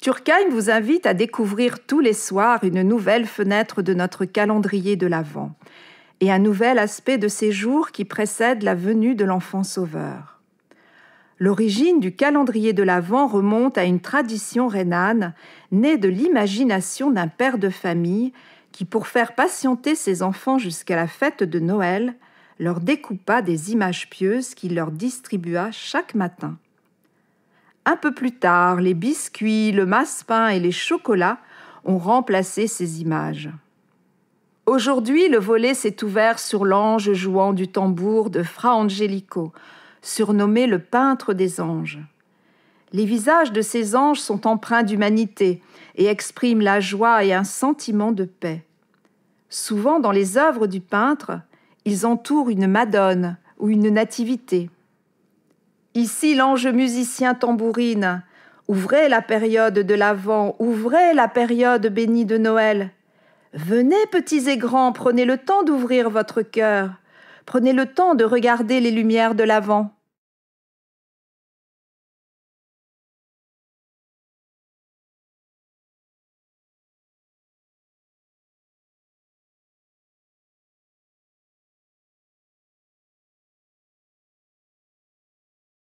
Turkheim vous invite à découvrir tous les soirs une nouvelle fenêtre de notre calendrier de l'Avent et un nouvel aspect de ces jours qui précèdent la venue de l'enfant sauveur. L'origine du calendrier de l'Avent remonte à une tradition rhénane née de l'imagination d'un père de famille qui, pour faire patienter ses enfants jusqu'à la fête de Noël, leur découpa des images pieuses qu'il leur distribua chaque matin. Un peu plus tard, les biscuits, le massepain et les chocolats ont remplacé ces images. Aujourd'hui, le volet s'est ouvert sur l'ange jouant du tambour de Fra Angelico, surnommé le peintre des anges. Les visages de ces anges sont empreints d'humanité et expriment la joie et un sentiment de paix. Souvent, dans les œuvres du peintre, ils entourent une Madone ou une Nativité. Ici l'ange musicien tambourine. Ouvrez la période de l'Avent, ouvrez la période bénie de Noël. Venez, petits et grands, prenez le temps d'ouvrir votre cœur. Prenez le temps de regarder les lumières de l'Avent.